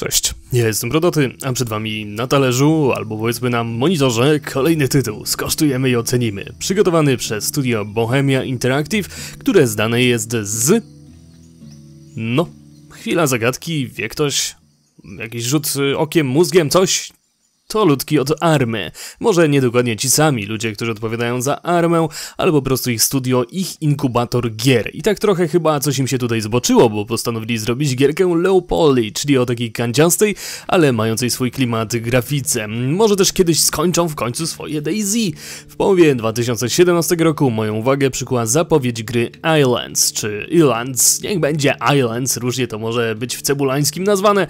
Cześć, ja jestem Brodoty, a przed wami na talerzu, albo powiedzmy na monitorze, kolejny tytuł Skosztujemy i ocenimy, przygotowany przez studio Bohemia Interactive, które zdane jest z... No, chwila zagadki, wie ktoś? Jakiś rzut okiem, mózgiem, coś? to ludki od Army. Może niedokładnie ci sami ludzie, którzy odpowiadają za Armę, ale po prostu ich studio, ich inkubator gier. I tak trochę chyba coś im się tutaj zboczyło, bo postanowili zrobić gierkę Leopoli, czyli o takiej kanciastej, ale mającej swój klimat grafice. Może też kiedyś skończą w końcu swoje DayZ. W połowie 2017 roku moją uwagę przykuła zapowiedź gry Islands, czy Islands, niech będzie Islands, różnie to może być w cebulańskim nazwane,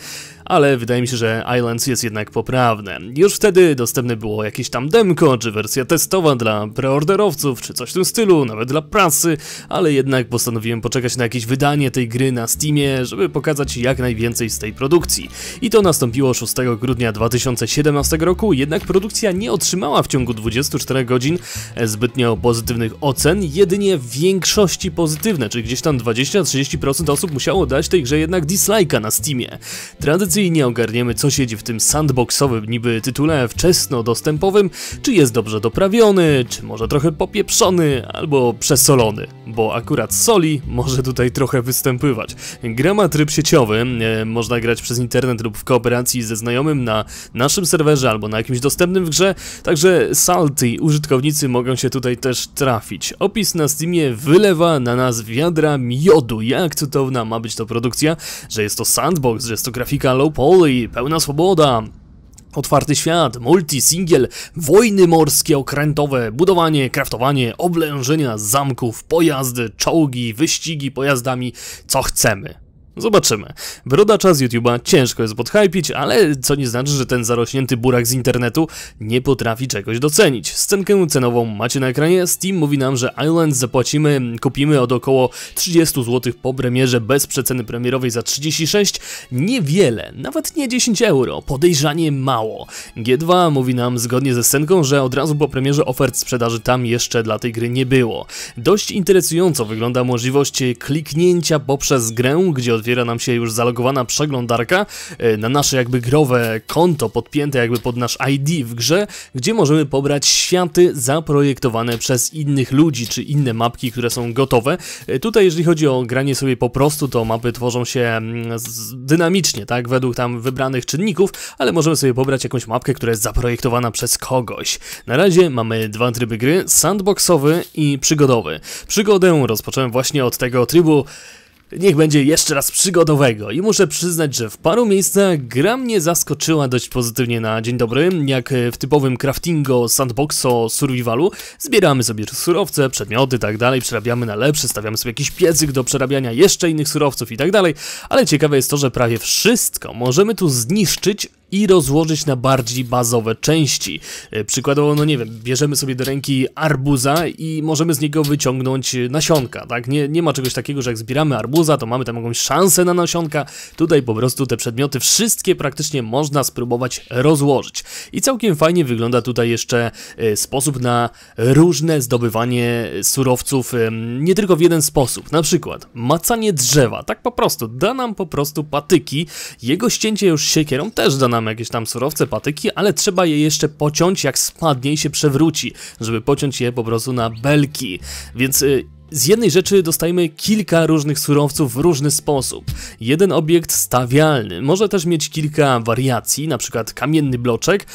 ale wydaje mi się, że Islands jest jednak poprawne. Już wtedy dostępne było jakieś tam demko, czy wersja testowa dla preorderowców, czy coś w tym stylu, nawet dla prasy, ale jednak postanowiłem poczekać na jakieś wydanie tej gry na Steamie, żeby pokazać jak najwięcej z tej produkcji. I to nastąpiło 6 grudnia 2017 roku, jednak produkcja nie otrzymała w ciągu 24 godzin zbytnio pozytywnych ocen, jedynie w większości pozytywne, czyli gdzieś tam 20-30% osób musiało dać tej grze jednak dislike'a na Steamie. Tradycyjnie nie ogarniemy co siedzi w tym sandboxowym niby tytule wczesno dostępowym, czy jest dobrze doprawiony, czy może trochę popieprzony, albo przesolony, bo akurat soli może tutaj trochę występować. Gra ma tryb sieciowy, e, można grać przez internet lub w kooperacji ze znajomym na naszym serwerze albo na jakimś dostępnym w grze, także salty użytkownicy mogą się tutaj też trafić. Opis na Steamie wylewa na nas wiadra miodu, jak cudowna ma być to produkcja, że jest to sandbox, że jest to grafika low Małpoli, pełna swoboda, Otwarty świat, multi, singiel, wojny morskie okrętowe, budowanie, kraftowanie, oblężenia zamków, pojazdy, czołgi, wyścigi pojazdami, co chcemy. Zobaczymy. Brodacza z YouTube'a ciężko jest podhypić, ale co nie znaczy, że ten zarośnięty burak z internetu nie potrafi czegoś docenić. Scenkę cenową macie na ekranie, Steam mówi nam, że Island zapłacimy, kupimy od około 30 zł po premierze bez przeceny premierowej za 36, niewiele, nawet nie 10 euro, podejrzanie mało. G2 mówi nam zgodnie ze scenką, że od razu po premierze ofert sprzedaży tam jeszcze dla tej gry nie było. Dość interesująco wygląda możliwość kliknięcia poprzez grę, gdzie otwiera otwiera nam się już zalogowana przeglądarka e, na nasze jakby growe konto podpięte jakby pod nasz ID w grze, gdzie możemy pobrać światy zaprojektowane przez innych ludzi, czy inne mapki, które są gotowe. E, tutaj jeżeli chodzi o granie sobie po prostu, to mapy tworzą się mm, dynamicznie, tak, według tam wybranych czynników, ale możemy sobie pobrać jakąś mapkę, która jest zaprojektowana przez kogoś. Na razie mamy dwa tryby gry, sandboxowy i przygodowy. Przygodę rozpocząłem właśnie od tego trybu Niech będzie jeszcze raz przygodowego i muszę przyznać, że w paru miejscach gra mnie zaskoczyła dość pozytywnie na dzień dobry, jak e, w typowym craftingo, sandboxo, survivalu. Zbieramy sobie surowce, przedmioty tak dalej, przerabiamy na lepsze, stawiamy sobie jakiś piecyk do przerabiania jeszcze innych surowców i tak dalej, ale ciekawe jest to, że prawie wszystko możemy tu zniszczyć i rozłożyć na bardziej bazowe części. E, przykładowo, no nie wiem, bierzemy sobie do ręki arbuza i możemy z niego wyciągnąć nasionka, tak? Nie, nie ma czegoś takiego, że jak zbieramy arbuza, to mamy tam jakąś szansę na nasionka. Tutaj po prostu te przedmioty wszystkie praktycznie można spróbować rozłożyć. I całkiem fajnie wygląda tutaj jeszcze e, sposób na różne zdobywanie surowców, e, nie tylko w jeden sposób. Na przykład macanie drzewa, tak po prostu, da nam po prostu patyki, jego ścięcie już siekierą też da nam mamy jakieś tam surowce, patyki, ale trzeba je jeszcze pociąć, jak spadnie i się przewróci, żeby pociąć je po prostu na belki. Więc y, z jednej rzeczy dostajemy kilka różnych surowców w różny sposób. Jeden obiekt stawialny może też mieć kilka wariacji, na przykład kamienny bloczek,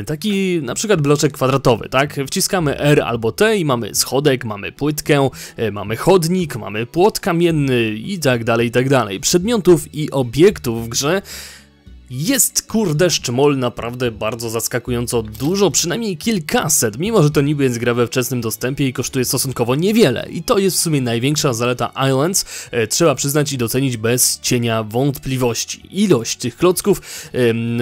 y, taki na przykład bloczek kwadratowy, tak? Wciskamy R albo T i mamy schodek, mamy płytkę, y, mamy chodnik, mamy płot kamienny i tak dalej, i tak dalej. Przedmiotów i obiektów w grze jest kurde szczmol naprawdę bardzo zaskakująco dużo, przynajmniej kilkaset, mimo że to niby jest gra we wczesnym dostępie i kosztuje stosunkowo niewiele. I to jest w sumie największa zaleta Islands, e, trzeba przyznać i docenić bez cienia wątpliwości. Ilość tych klocków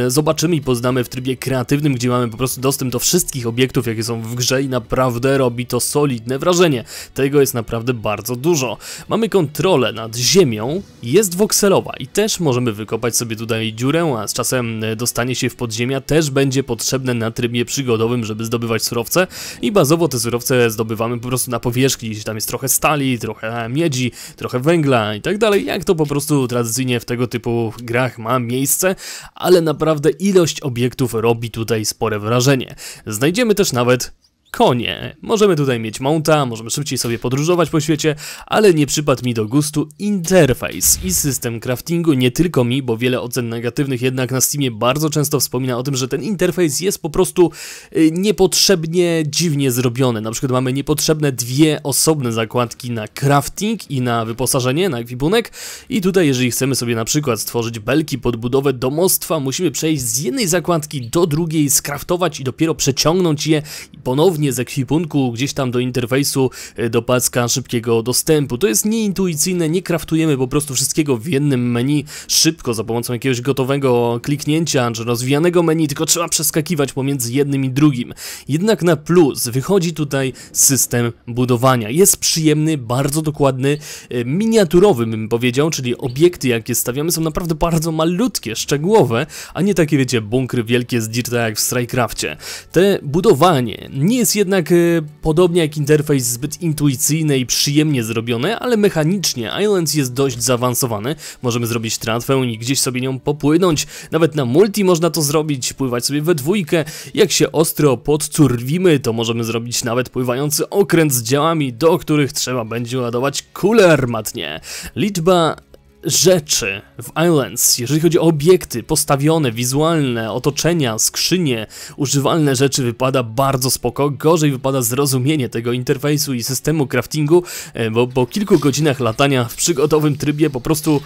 e, zobaczymy i poznamy w trybie kreatywnym, gdzie mamy po prostu dostęp do wszystkich obiektów, jakie są w grze i naprawdę robi to solidne wrażenie. Tego jest naprawdę bardzo dużo. Mamy kontrolę nad ziemią, jest wokselowa i też możemy wykopać sobie tutaj dziurę, a z czasem e, dostanie się w podziemia, też będzie potrzebne na trybie przygodowym, żeby zdobywać surowce i bazowo te surowce zdobywamy po prostu na powierzchni, tam jest trochę stali, trochę miedzi, trochę węgla i tak dalej, jak to po prostu tradycyjnie w tego typu grach ma miejsce, ale naprawdę ilość obiektów robi tutaj spore wrażenie. Znajdziemy też nawet konie. Możemy tutaj mieć mounta, możemy szybciej sobie podróżować po świecie, ale nie przypadł mi do gustu interfejs i system craftingu, nie tylko mi, bo wiele ocen negatywnych jednak na Steamie bardzo często wspomina o tym, że ten interfejs jest po prostu y, niepotrzebnie dziwnie zrobiony. Na przykład mamy niepotrzebne dwie osobne zakładki na crafting i na wyposażenie, na ekwipunek i tutaj jeżeli chcemy sobie na przykład stworzyć belki podbudowę domostwa, musimy przejść z jednej zakładki do drugiej, skraftować i dopiero przeciągnąć je ponownie ponownie z ekwipunku gdzieś tam do interfejsu, y, do paska szybkiego dostępu. To jest nieintuicyjne, nie kraftujemy po prostu wszystkiego w jednym menu szybko za pomocą jakiegoś gotowego kliknięcia czy rozwijanego menu, tylko trzeba przeskakiwać pomiędzy jednym i drugim. Jednak na plus wychodzi tutaj system budowania. Jest przyjemny, bardzo dokładny, y, miniaturowy bym powiedział, czyli obiekty jakie stawiamy są naprawdę bardzo malutkie, szczegółowe, a nie takie wiecie bunkry wielkie z dirta jak w StrikeCraftie. Te budowanie nie jest jest jednak, y, podobnie jak interfejs, zbyt intuicyjny i przyjemnie zrobiony, ale mechanicznie Islands jest dość zaawansowany. Możemy zrobić tratwę i gdzieś sobie nią popłynąć. Nawet na multi można to zrobić, pływać sobie we dwójkę. Jak się ostro podcurwimy, to możemy zrobić nawet pływający okręt z działami, do których trzeba będzie ładować kulę armatnie. Liczba rzeczy w Islands, jeżeli chodzi o obiekty postawione, wizualne, otoczenia, skrzynie, używalne rzeczy, wypada bardzo spoko. Gorzej wypada zrozumienie tego interfejsu i systemu craftingu, e, bo po kilku godzinach latania w przygotowym trybie po prostu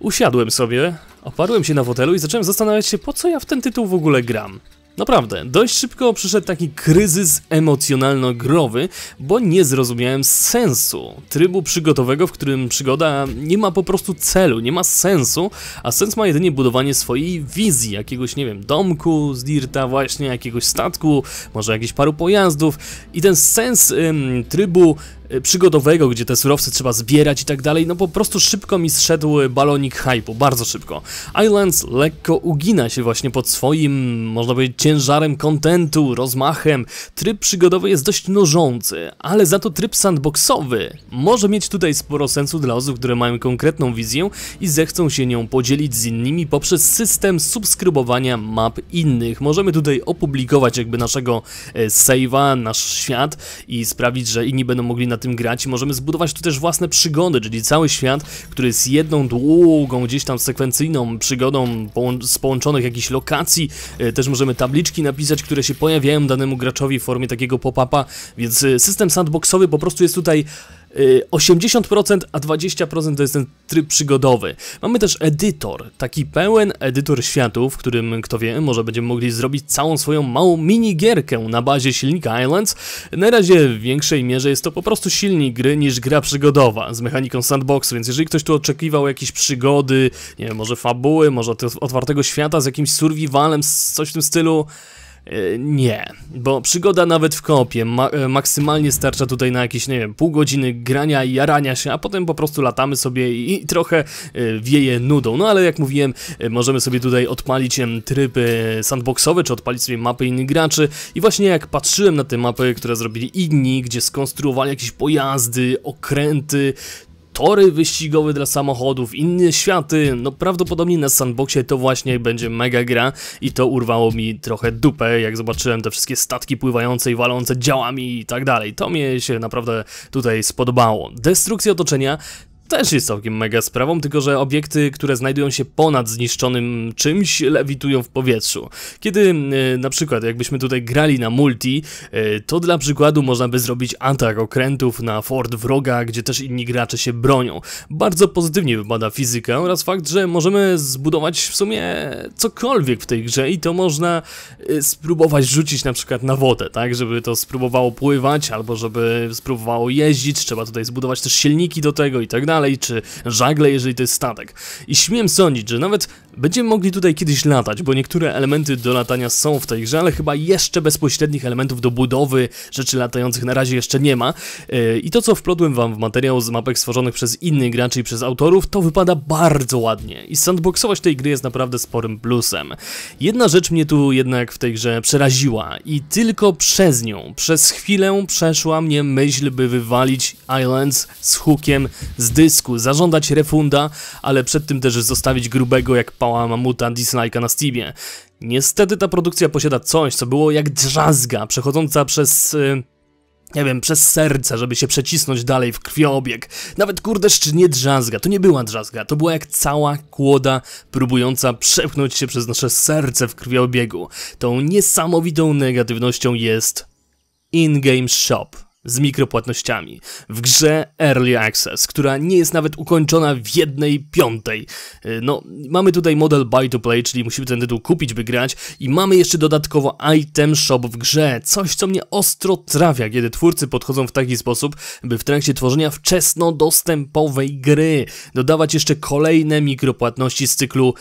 usiadłem sobie, oparłem się na fotelu i zacząłem zastanawiać się, po co ja w ten tytuł w ogóle gram. Naprawdę, dość szybko przyszedł taki kryzys emocjonalno-growy, bo nie zrozumiałem sensu trybu przygotowego, w którym przygoda nie ma po prostu celu, nie ma sensu, a sens ma jedynie budowanie swojej wizji, jakiegoś, nie wiem, domku z Dirta właśnie, jakiegoś statku, może jakichś paru pojazdów i ten sens ym, trybu Y, przygodowego, gdzie te surowce trzeba zbierać i tak dalej, no po prostu szybko mi zszedł balonik hypu, bardzo szybko. Islands lekko ugina się właśnie pod swoim, można powiedzieć, ciężarem kontentu, rozmachem. Tryb przygodowy jest dość nożący, ale za to tryb sandboxowy może mieć tutaj sporo sensu dla osób, które mają konkretną wizję i zechcą się nią podzielić z innymi poprzez system subskrybowania map innych. Możemy tutaj opublikować jakby naszego e, save'a, nasz świat i sprawić, że inni będą mogli na tym grać i możemy zbudować tu też własne przygody, czyli cały świat, który jest jedną długą gdzieś tam sekwencyjną przygodą z połączonych jakichś lokacji. E, też możemy tabliczki napisać, które się pojawiają danemu graczowi w formie takiego pop-upa, więc e, system sandboxowy po prostu jest tutaj 80%, y, a 20% to jest ten tryb przygodowy. Mamy też edytor, taki pełen edytor światu, w którym, kto wie, może będziemy mogli zrobić całą swoją małą minigierkę na bazie silnika Islands. Na razie w większej mierze jest to po prostu silnik gry niż gra przygodowa z mechaniką sandboxu, więc jeżeli ktoś tu oczekiwał jakieś przygody, nie wiem, może fabuły, może otwartego świata z jakimś survivalem, coś w tym stylu, E, nie, bo przygoda nawet w kopie ma e, maksymalnie starcza tutaj na jakieś, nie wiem, pół godziny grania i jarania się, a potem po prostu latamy sobie i trochę e, wieje nudą. No ale jak mówiłem, możemy sobie tutaj odpalić tryby sandboxowe, czy odpalić sobie mapy innych graczy i właśnie jak patrzyłem na te mapy, które zrobili inni, gdzie skonstruowali jakieś pojazdy, okręty, tory wyścigowe dla samochodów, inne światy, no prawdopodobnie na sandboxie to właśnie będzie mega gra i to urwało mi trochę dupę, jak zobaczyłem te wszystkie statki pływające i walące działami i tak dalej. To mnie się naprawdę tutaj spodobało. Destrukcja otoczenia też jest całkiem mega sprawą, tylko że obiekty, które znajdują się ponad zniszczonym czymś, lewitują w powietrzu. Kiedy e, na przykład jakbyśmy tutaj grali na multi, e, to dla przykładu można by zrobić atak okrętów na fort wroga, gdzie też inni gracze się bronią. Bardzo pozytywnie wypada fizyka oraz fakt, że możemy zbudować w sumie cokolwiek w tej grze i to można e, spróbować rzucić na przykład na wodę, tak, żeby to spróbowało pływać albo żeby spróbowało jeździć, trzeba tutaj zbudować też silniki do tego i tak dalej dalej, czy żagle, jeżeli to jest statek. I śmiem sądzić, że nawet będziemy mogli tutaj kiedyś latać, bo niektóre elementy do latania są w tej grze, ale chyba jeszcze bezpośrednich elementów do budowy rzeczy latających na razie jeszcze nie ma. E, I to, co wplotłem wam w materiał z mapek stworzonych przez innych graczy i przez autorów, to wypada bardzo ładnie. I sandboxowość tej gry jest naprawdę sporym plusem. Jedna rzecz mnie tu jednak w tej grze przeraziła i tylko przez nią, przez chwilę przeszła mnie myśl, by wywalić Islands z hookiem z dy dysku, zażądać refunda, ale przed tym też zostawić grubego jak pała mamuta dislike'a na Steamie. Niestety ta produkcja posiada coś, co było jak drzazga, przechodząca przez... Yy nie wiem, przez serce, żeby się przecisnąć dalej w krwioobieg. Nawet kurde nie drzazga, to nie była drzazga, to była jak cała kłoda próbująca przepchnąć się przez nasze serce w krwioobiegu. Tą niesamowitą negatywnością jest in-game shop z mikropłatnościami w grze Early Access, która nie jest nawet ukończona w jednej piątej. Y, no, mamy tutaj model buy to play, czyli musimy ten tytuł kupić, by grać i mamy jeszcze dodatkowo item shop w grze, coś co mnie ostro trafia, kiedy twórcy podchodzą w taki sposób, by w trakcie tworzenia wczesnodostępowej gry dodawać jeszcze kolejne mikropłatności z cyklu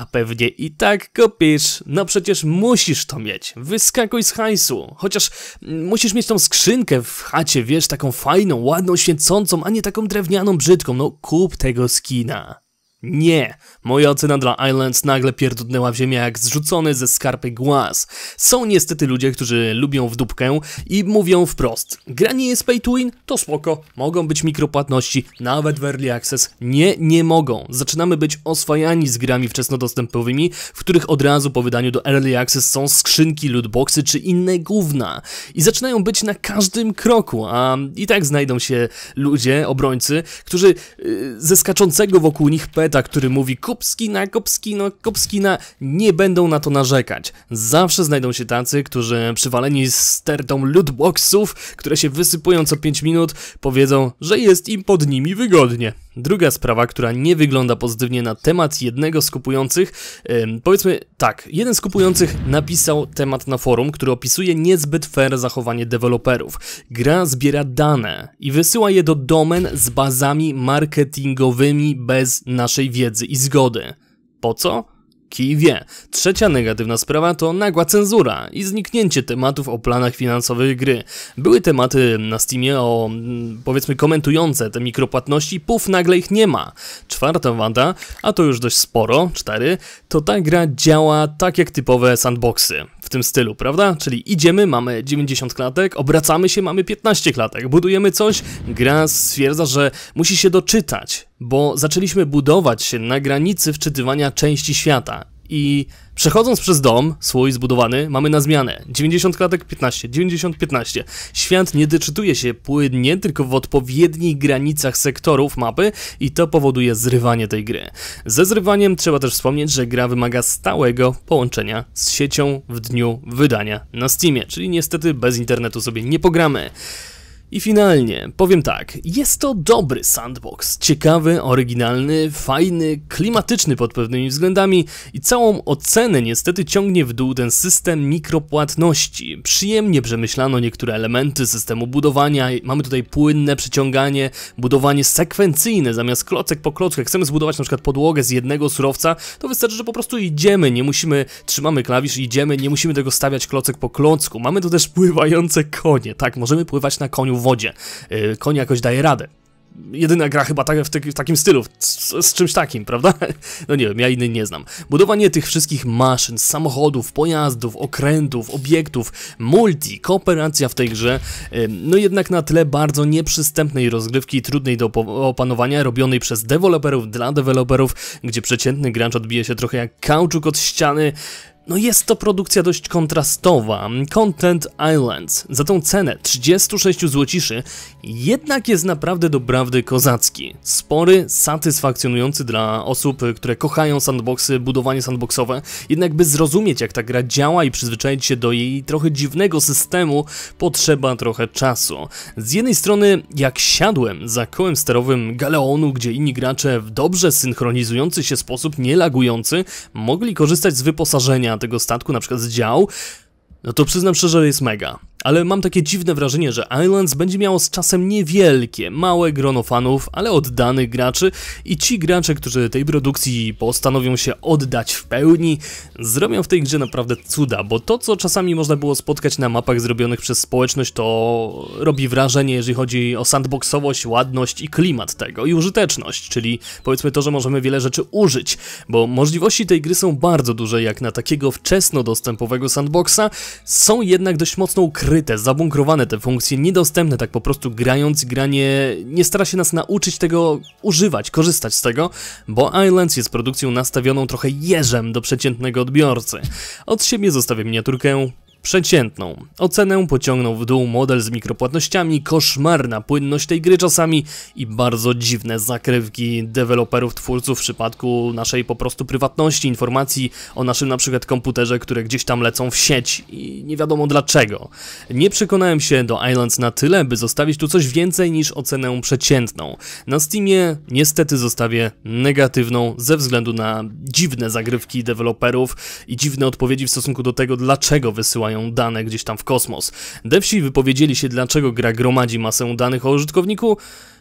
a pewnie i tak kopisz. No przecież musisz to mieć. Wyskakuj z hajsu. Chociaż musisz mieć tą skrzynkę w chacie, wiesz, taką fajną, ładną, święcącą, a nie taką drewnianą, brzydką. No kup tego skina. Nie! Moja ocena dla Islands nagle pierdutnęła w ziemię jak zrzucony ze skarpy głaz. Są niestety ludzie, którzy lubią w dupkę i mówią wprost. Gra nie jest pay to win? To spoko. Mogą być mikropłatności, nawet w early access. Nie, nie mogą. Zaczynamy być oswajani z grami wczesnodostępowymi, w których od razu po wydaniu do early access są skrzynki, lootboxy czy inne gówna. I zaczynają być na każdym kroku, a i tak znajdą się ludzie, obrońcy, którzy yy, ze skaczącego wokół nich pet który mówi kopskina, skina, kopskina, nie będą na to narzekać. Zawsze znajdą się tacy, którzy przywaleni stertą lootboxów, które się wysypują co 5 minut, powiedzą, że jest im pod nimi wygodnie. Druga sprawa, która nie wygląda pozytywnie na temat jednego z kupujących, yy, powiedzmy tak, jeden z kupujących napisał temat na forum, który opisuje niezbyt fair zachowanie deweloperów. Gra zbiera dane i wysyła je do domen z bazami marketingowymi bez naszej wiedzy i zgody. Po co? Kij wie. Trzecia negatywna sprawa to nagła cenzura i zniknięcie tematów o planach finansowych gry. Były tematy na Steamie o, mm, powiedzmy, komentujące te mikropłatności, puf, nagle ich nie ma. Czwarta wada, a to już dość sporo, cztery, to ta gra działa tak jak typowe sandboxy. W tym stylu, prawda? Czyli idziemy, mamy 90 klatek, obracamy się, mamy 15 klatek, budujemy coś, gra stwierdza, że musi się doczytać bo zaczęliśmy budować się na granicy wczytywania części świata. I przechodząc przez dom, słój zbudowany, mamy na zmianę. 90 klatek 15, 90 15. Świat nie deczytuje się płynnie, tylko w odpowiednich granicach sektorów mapy i to powoduje zrywanie tej gry. Ze zrywaniem trzeba też wspomnieć, że gra wymaga stałego połączenia z siecią w dniu wydania na Steamie, czyli niestety bez internetu sobie nie pogramy. I finalnie, powiem tak, jest to dobry sandbox, ciekawy, oryginalny, fajny, klimatyczny pod pewnymi względami i całą ocenę niestety ciągnie w dół ten system mikropłatności. Przyjemnie przemyślano niektóre elementy systemu budowania, mamy tutaj płynne przeciąganie, budowanie sekwencyjne zamiast klocek po klocku. Jak chcemy zbudować na przykład podłogę z jednego surowca, to wystarczy, że po prostu idziemy, nie musimy, trzymamy klawisz idziemy, nie musimy tego stawiać klocek po klocku. Mamy tu też pływające konie, tak, możemy pływać na koniu wodzie. Y, koń jakoś daje radę. Jedyna gra chyba tak, w, ty, w, takim stylu, z, z, czymś takim, prawda? No nie wiem, ja inny nie znam. Budowanie tych wszystkich maszyn, samochodów, pojazdów, okrętów, obiektów, multi, kooperacja w tej grze, y, no jednak na tle bardzo nieprzystępnej rozgrywki, trudnej do opanowania, robionej przez deweloperów dla deweloperów, gdzie przeciętny gracz odbije się trochę jak kauczuk od ściany, no jest to produkcja dość kontrastowa. Content Islands za tą cenę 36 złociszy jednak jest naprawdę doprawdy kozacki. Spory, satysfakcjonujący dla osób, które kochają sandboxy, budowanie sandboxowe, jednak by zrozumieć jak ta gra działa i przyzwyczaić się do jej trochę dziwnego systemu, potrzeba trochę czasu. Z jednej strony jak siadłem za kołem sterowym Galeonu, gdzie inni gracze w dobrze synchronizujący się sposób, nie lagujący, mogli korzystać z wyposażenia tego statku, na przykład z dział, no to przyznam szczerze, jest mega. Ale mam takie dziwne wrażenie, że Islands będzie miało z czasem niewielkie, małe grono fanów, ale oddanych graczy i ci gracze, którzy tej produkcji postanowią się oddać w pełni, zrobią w tej grze naprawdę cuda, bo to co czasami można było spotkać na mapach zrobionych przez społeczność to robi wrażenie, jeżeli chodzi o sandboxowość, ładność i klimat tego i użyteczność, czyli powiedzmy to, że możemy wiele rzeczy użyć, bo możliwości tej gry są bardzo duże jak na takiego wczesno dostępowego sandboxa, są jednak dość mocno ukryte ukryte, zabunkrowane te funkcje, niedostępne tak po prostu grając. Granie nie stara się nas nauczyć tego używać, korzystać z tego, bo Islands jest produkcją nastawioną trochę jeżem do przeciętnego odbiorcy. Od siebie zostawię miniaturkę przeciętną. Ocenę pociągnął w dół model z mikropłatnościami, koszmarna płynność tej gry czasami i bardzo dziwne zakrywki deweloperów, twórców w przypadku naszej po prostu prywatności, informacji o naszym na przykład komputerze, które gdzieś tam lecą w sieć i nie wiadomo dlaczego. Nie przekonałem się do Islands na tyle, by zostawić tu coś więcej niż ocenę przeciętną. Na Steamie niestety zostawię negatywną ze względu na dziwne zagrywki deweloperów i dziwne odpowiedzi w stosunku do tego, dlaczego wysyłają wysyłają dane gdzieś tam w kosmos. Devsi wypowiedzieli się, dlaczego gra gromadzi masę danych o użytkowniku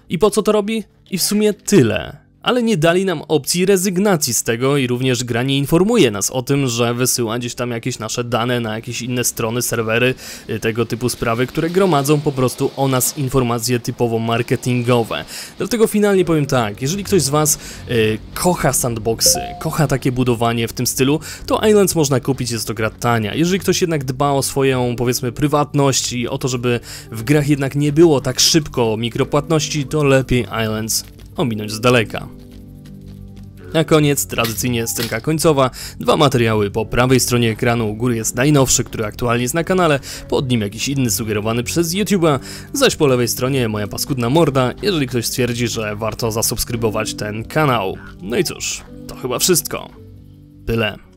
i po co to robi i w sumie tyle ale nie dali nam opcji rezygnacji z tego i również gra nie informuje nas o tym, że wysyła gdzieś tam jakieś nasze dane na jakieś inne strony, serwery, y, tego typu sprawy, które gromadzą po prostu o nas informacje typowo marketingowe. Dlatego finalnie powiem tak, jeżeli ktoś z Was y, kocha sandboxy, kocha takie budowanie w tym stylu, to Islands można kupić, jest to gra tania. Jeżeli ktoś jednak dba o swoją, powiedzmy, prywatność i o to, żeby w grach jednak nie było tak szybko mikropłatności, to lepiej Islands ominąć z daleka. Na koniec tradycyjnie scenka końcowa, dwa materiały po prawej stronie ekranu u góry jest najnowszy, który aktualnie jest na kanale, pod nim jakiś inny sugerowany przez YouTube'a, zaś po lewej stronie moja paskudna morda, jeżeli ktoś stwierdzi, że warto zasubskrybować ten kanał. No i cóż, to chyba wszystko. Tyle.